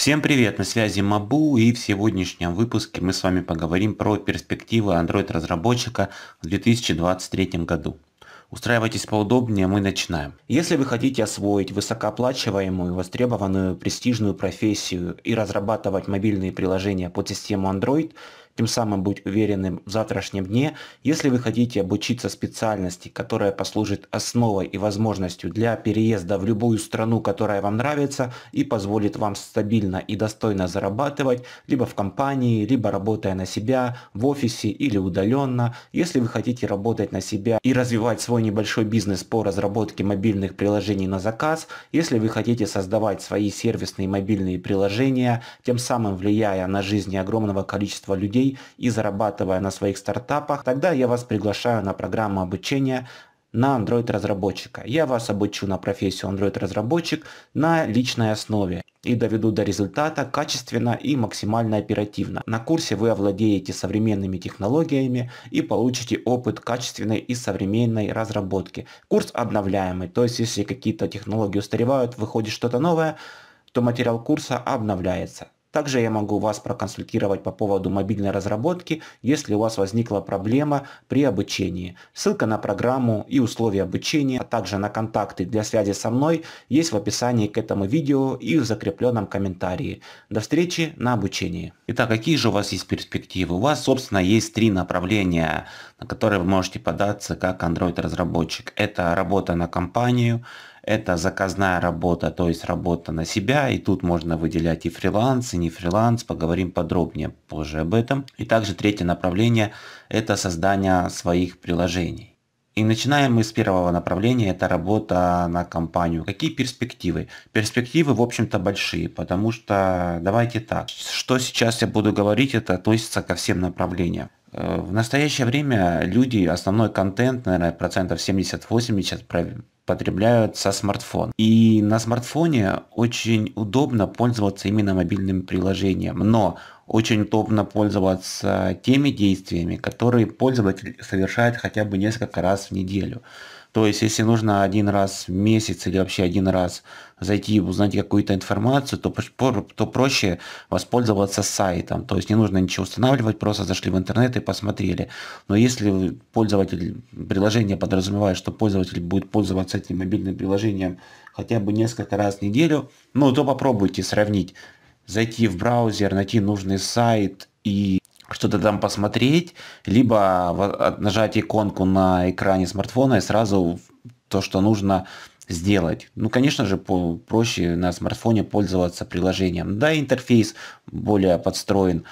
Всем привет, на связи Мабу и в сегодняшнем выпуске мы с вами поговорим про перспективы Android разработчика в 2023 году. Устраивайтесь поудобнее, мы начинаем. Если вы хотите освоить высокооплачиваемую, востребованную, престижную профессию и разрабатывать мобильные приложения под систему Android – тем самым быть уверенным в завтрашнем дне. Если вы хотите обучиться специальности, которая послужит основой и возможностью для переезда в любую страну, которая вам нравится и позволит вам стабильно и достойно зарабатывать, либо в компании, либо работая на себя, в офисе или удаленно. Если вы хотите работать на себя и развивать свой небольшой бизнес по разработке мобильных приложений на заказ, если вы хотите создавать свои сервисные мобильные приложения, тем самым влияя на жизни огромного количества людей, людей и зарабатывая на своих стартапах, тогда я вас приглашаю на программу обучения на Android-разработчика. Я вас обучу на профессию Android-разработчик на личной основе и доведу до результата качественно и максимально оперативно. На курсе вы овладеете современными технологиями и получите опыт качественной и современной разработки. Курс обновляемый, то есть если какие-то технологии устаревают, выходит что-то новое, то материал курса обновляется. Также я могу вас проконсультировать по поводу мобильной разработки, если у вас возникла проблема при обучении. Ссылка на программу и условия обучения, а также на контакты для связи со мной есть в описании к этому видео и в закрепленном комментарии. До встречи на обучении. Итак, какие же у вас есть перспективы? У вас, собственно, есть три направления, на которые вы можете податься как Android-разработчик. Это работа на компанию, это заказная работа, то есть работа на себя, и тут можно выделять и фриланс, и не фриланс, поговорим подробнее позже об этом. И также третье направление – это создание своих приложений. И начинаем мы с первого направления, это работа на компанию. Какие перспективы? Перспективы, в общем-то, большие, потому что, давайте так, что сейчас я буду говорить, это относится ко всем направлениям. Э, в настоящее время люди основной контент, наверное, процентов 70-80 потребляют со смартфон. И на смартфоне очень удобно пользоваться именно мобильным приложением, но очень удобно пользоваться теми действиями, которые пользователь совершает хотя бы несколько раз в неделю. То есть, если нужно один раз в месяц или вообще один раз зайти и узнать какую-то информацию, то, то проще воспользоваться сайтом. То есть не нужно ничего устанавливать, просто зашли в интернет и посмотрели. Но если пользователь приложения подразумевает, что пользователь будет пользоваться этим мобильным приложением хотя бы несколько раз в неделю, ну то попробуйте сравнить. Зайти в браузер, найти нужный сайт и что-то там посмотреть, либо а, нажать иконку на экране смартфона и сразу то, что нужно сделать. Ну, конечно же, проще на смартфоне пользоваться приложением. Да, интерфейс более подстроен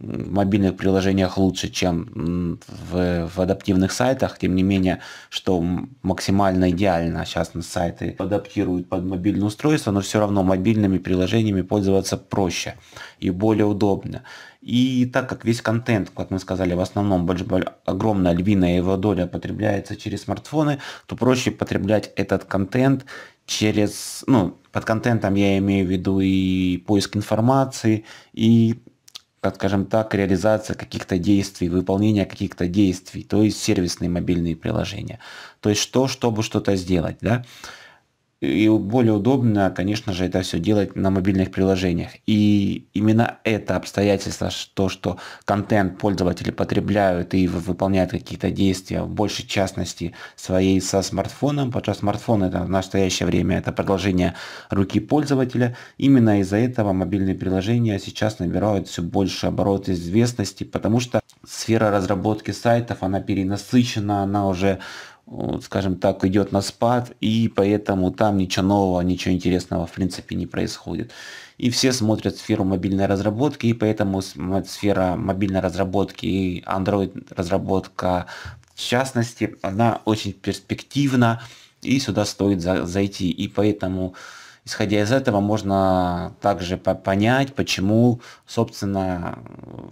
в мобильных приложениях лучше, чем в, в адаптивных сайтах. Тем не менее, что максимально идеально сейчас на сайты адаптируют под мобильное устройство, но все равно мобильными приложениями пользоваться проще и более удобно. И так как весь контент, как мы сказали, в основном больш, огромная львиная его доля потребляется через смартфоны, то проще потреблять этот контент через, ну, под контентом я имею в виду и поиск информации, и как скажем так, реализация каких-то действий, выполнение каких-то действий, то есть сервисные мобильные приложения. То есть что, чтобы что-то сделать, да и более удобно, конечно же, это все делать на мобильных приложениях. И именно это обстоятельство, то, что контент пользователи потребляют и выполняют какие-то действия, в большей частности, своей со смартфоном, потому что смартфон это в настоящее время это продолжение руки пользователя. Именно из-за этого мобильные приложения сейчас набирают все больше оборот известности, потому что сфера разработки сайтов, она перенасыщена, она уже скажем так, идет на спад, и поэтому там ничего нового, ничего интересного в принципе не происходит. И все смотрят сферу мобильной разработки, и поэтому сфера мобильной разработки и Android разработка в частности, она очень перспективна, и сюда стоит за зайти. И поэтому Исходя из этого, можно также понять, почему, собственно,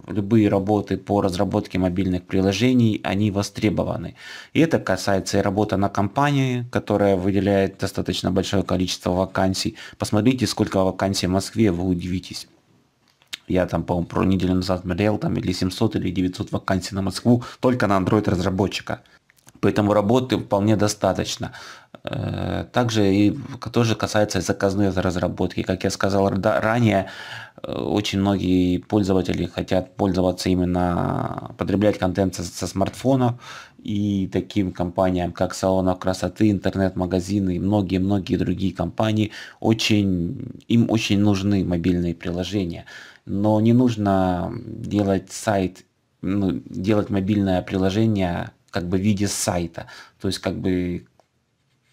любые работы по разработке мобильных приложений, они востребованы. И это касается и работы на компании, которая выделяет достаточно большое количество вакансий. Посмотрите, сколько вакансий в Москве, вы удивитесь. Я там, по-моему, про неделю назад смотрел, там или 700, или 900 вакансий на Москву, только на Android-разработчика поэтому работы вполне достаточно. Э, также и тоже касается заказной разработки. Как я сказал ранее, э, очень многие пользователи хотят пользоваться именно, потреблять контент со, смартфона и таким компаниям, как салоны красоты, интернет-магазины и многие-многие другие компании, очень, им очень нужны мобильные приложения. Но не нужно делать сайт, ну, делать мобильное приложение как бы в виде сайта. То есть как бы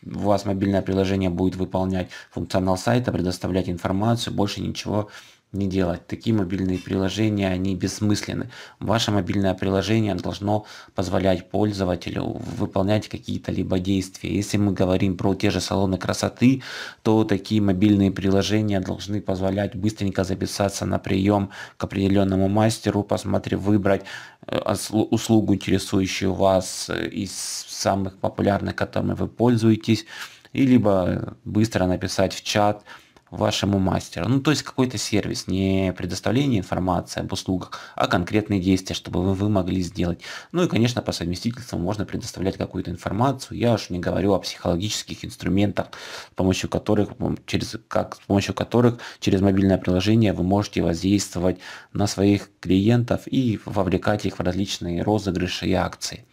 у вас мобильное приложение будет выполнять функционал сайта, предоставлять информацию, больше ничего не делать. Такие мобильные приложения, они бессмысленны. Ваше мобильное приложение должно позволять пользователю выполнять какие-то либо действия. Если мы говорим про те же салоны красоты, то такие мобильные приложения должны позволять быстренько записаться на прием к определенному мастеру, посмотрев, выбрать э, услугу, интересующую вас э, из самых популярных, которыми вы пользуетесь, и либо быстро написать в чат – вашему мастеру. Ну, то есть какой-то сервис, не предоставление информации об услугах, а конкретные действия, чтобы вы, вы могли сделать. Ну и, конечно, по совместительству можно предоставлять какую-то информацию. Я уж не говорю о психологических инструментах, с помощью которых, через, как, с помощью которых через мобильное приложение вы можете воздействовать на своих клиентов и вовлекать их в различные розыгрыши и акции.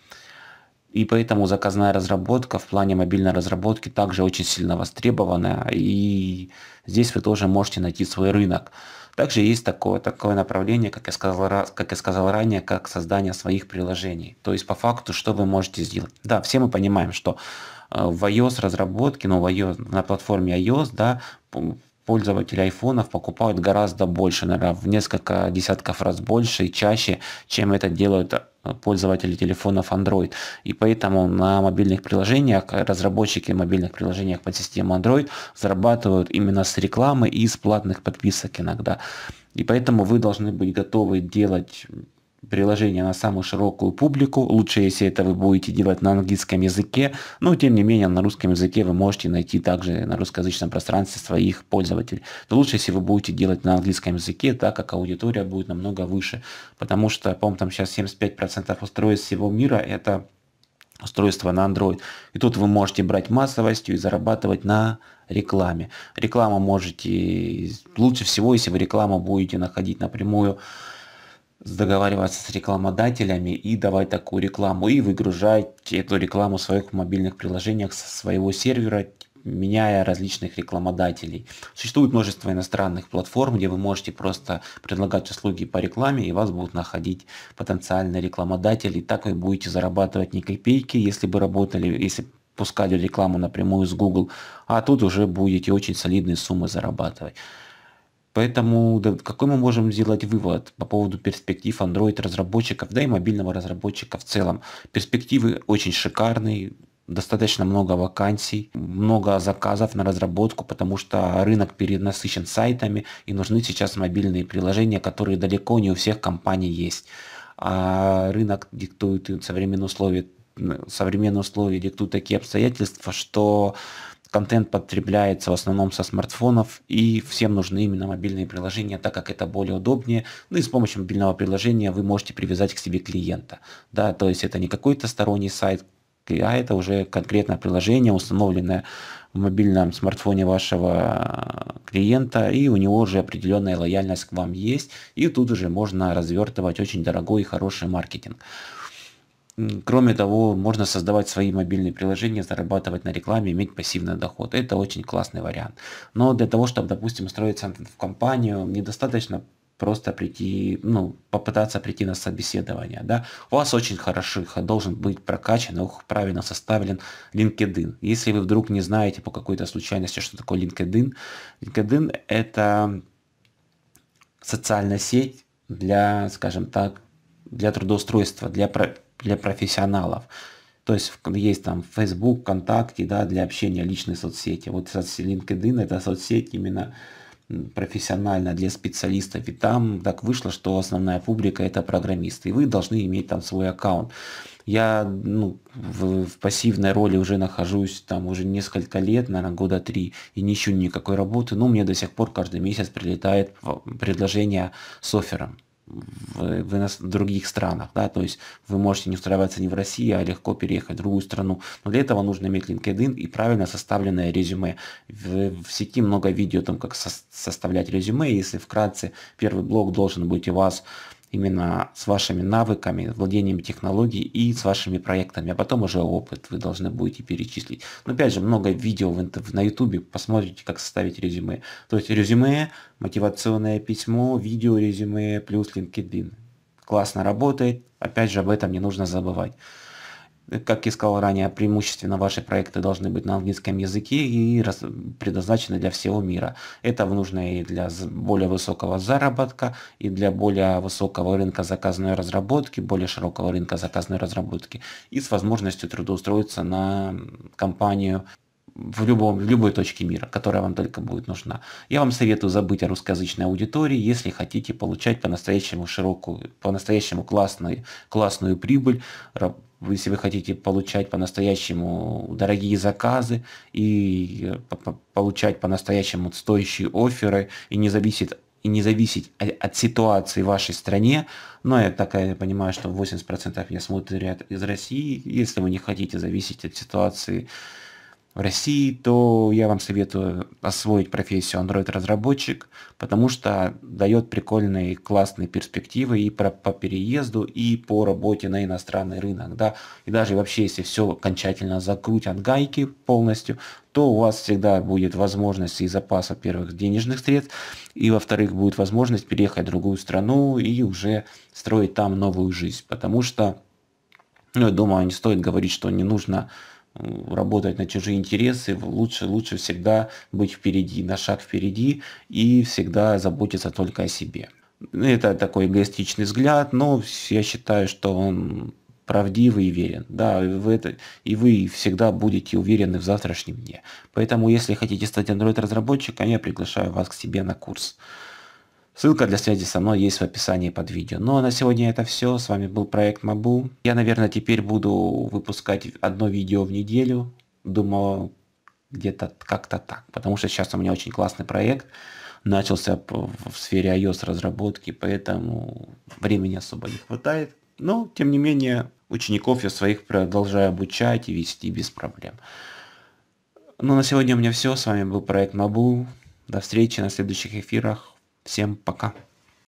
И поэтому заказная разработка в плане мобильной разработки также очень сильно востребована, и здесь вы тоже можете найти свой рынок. Также есть такое, такое направление, как я, сказал, как я сказал ранее, как создание своих приложений. То есть по факту, что вы можете сделать. Да, все мы понимаем, что э, в iOS разработке, ну, в iOS, на платформе iOS, да, пользователи айфонов покупают гораздо больше, наверное, в несколько десятков раз больше и чаще, чем это делают э, пользователи телефонов Android. И поэтому на мобильных приложениях, разработчики мобильных приложений под систему Android зарабатывают именно с рекламы и с платных подписок иногда. И поэтому вы должны быть готовы делать приложение на самую широкую публику. Лучше, если это вы будете делать на английском языке, но тем не менее на русском языке вы можете найти также на русскоязычном пространстве своих пользователей. но лучше, если вы будете делать на английском языке, так как аудитория будет намного выше. Потому что, по-моему, там сейчас 75% устройств всего мира это устройство на Android. И тут вы можете брать массовостью и зарабатывать на рекламе. Реклама можете лучше всего, если вы рекламу будете находить напрямую договариваться с рекламодателями и давать такую рекламу и выгружать эту рекламу в своих мобильных приложениях со своего сервера, меняя различных рекламодателей. Существует множество иностранных платформ, где вы можете просто предлагать услуги по рекламе, и вас будут находить потенциальные рекламодатели. И так вы будете зарабатывать не копейки, если бы работали, если пускали рекламу напрямую с Google, а тут уже будете очень солидные суммы зарабатывать. Поэтому да, какой мы можем сделать вывод по поводу перспектив Android-разработчиков, да и мобильного разработчика в целом? Перспективы очень шикарные, достаточно много вакансий, много заказов на разработку, потому что рынок перенасыщен сайтами и нужны сейчас мобильные приложения, которые далеко не у всех компаний есть. А рынок диктует современные условия, современные условия диктуют такие обстоятельства, что контент потребляется в основном со смартфонов, и всем нужны именно мобильные приложения, так как это более удобнее. Ну и с помощью мобильного приложения вы можете привязать к себе клиента. Да, то есть это не какой-то сторонний сайт, а это уже конкретное приложение, установленное в мобильном смартфоне вашего клиента, и у него уже определенная лояльность к вам есть, и тут уже можно развертывать очень дорогой и хороший маркетинг. Кроме того, можно создавать свои мобильные приложения, зарабатывать на рекламе, иметь пассивный доход. Это очень классный вариант. Но для того, чтобы, допустим, устроиться в компанию, недостаточно просто прийти, ну, попытаться прийти на собеседование, да. У вас очень хороший, должен быть прокачан, правильно составлен LinkedIn. Если вы вдруг не знаете по какой-то случайности, что такое LinkedIn, LinkedIn – это социальная сеть для, скажем так, для трудоустройства, для для профессионалов. То есть есть там Facebook, ВКонтакте, да, для общения личные соцсети. Вот LinkedIn это соцсеть именно профессионально для специалистов. И там так вышло, что основная публика это программисты. И вы должны иметь там свой аккаунт. Я ну, в, в пассивной роли уже нахожусь там уже несколько лет, наверное, года три, и не ищу никакой работы, но мне до сих пор каждый месяц прилетает э, предложение с оффером в, в других странах, да, то есть вы можете не устраиваться не в России, а легко переехать в другую страну, но для этого нужно иметь LinkedIn и правильно составленное резюме. В, в сети много видео там, как со составлять резюме, если вкратце первый блок должен быть у вас именно с вашими навыками, владением технологий и с вашими проектами, а потом уже опыт вы должны будете перечислить. Но опять же, много видео на YouTube, посмотрите, как составить резюме. То есть резюме, мотивационное письмо, видео резюме плюс LinkedIn. Классно работает, опять же, об этом не нужно забывать. Как я сказал ранее, преимущественно ваши проекты должны быть на английском языке и предназначены для всего мира. Это нужно и для более высокого заработка, и для более высокого рынка заказной разработки, более широкого рынка заказной разработки, и с возможностью трудоустроиться на компанию в, любом, в любой точке мира, которая вам только будет нужна. Я вам советую забыть о русскоязычной аудитории, если хотите получать по-настоящему широкую, по-настоящему классную, классную прибыль, если вы хотите получать по-настоящему дорогие заказы и э, получать по-настоящему стоящие оферы и не зависит и не зависеть от, ситуации в вашей стране. Но я так я понимаю, что 80% меня смотрят из России. Если вы не хотите зависеть от ситуации в России, то я вам советую освоить профессию Android-разработчик, потому что дает прикольные, классные перспективы и про, по переезду, и по работе на иностранный рынок. Да? И даже вообще, если все окончательно закрутят гайки полностью, то у вас всегда будет возможность и запас, во-первых, денежных средств, и, во-вторых, будет возможность переехать в другую страну и уже строить там новую жизнь. Потому что, ну, я думаю, не стоит говорить, что не нужно Э, работать на чужие интересы, лучше, лучше всегда быть впереди, на шаг впереди и всегда заботиться только о себе. Это такой эгоистичный взгляд, но я считаю, что он правдивый и верен. Да, в это, и вы всегда будете уверены в завтрашнем дне. Поэтому, если хотите стать Android-разработчиком, я приглашаю вас к себе на курс. Ссылка для связи со мной есть в описании под видео. Ну а на сегодня это все. С вами был проект Мабу. Я, наверное, теперь буду выпускать одно видео в неделю. Думаю, где-то как-то так. Потому что сейчас у меня очень классный проект. Начался в сфере iOS разработки, поэтому времени особо не хватает. Но, тем не менее, учеников я своих продолжаю обучать и вести без проблем. Ну, на сегодня у меня все. С вами был проект Мабу. До встречи на следующих эфирах. Всем пока.